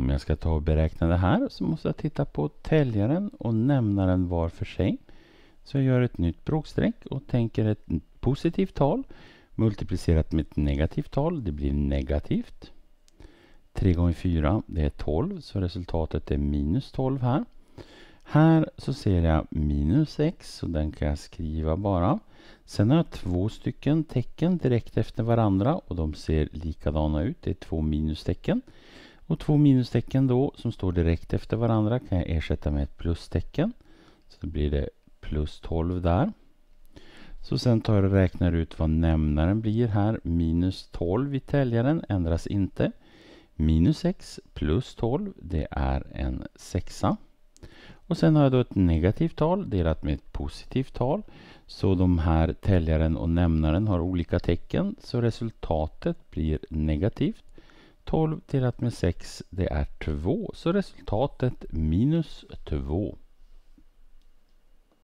Om jag ska ta och beräkna det här så måste jag titta på täljaren och nämnaren var för sig. Så jag gör ett nytt bråkstreck och tänker ett positivt tal multiplicerat med ett negativt tal. Det blir negativt. 3 gånger 4 det är 12 så resultatet är minus 12 här. Här så ser jag minus x så den kan jag skriva bara. Sen har jag två stycken tecken direkt efter varandra och de ser likadana ut. Det är två minustecken. Och två minustecken då som står direkt efter varandra kan jag ersätta med ett plustecken. Så då blir det plus 12 där. Så sen tar jag och räknar ut vad nämnaren blir här. Minus 12 i täljaren ändras inte. Minus 6 plus 12 det är en sexa. Och sen har jag då ett negativt tal delat med ett positivt tal. Så de här täljaren och nämnaren har olika tecken. Så resultatet blir negativt. 12 delat med 6 det är 2 så resultatet minus 2.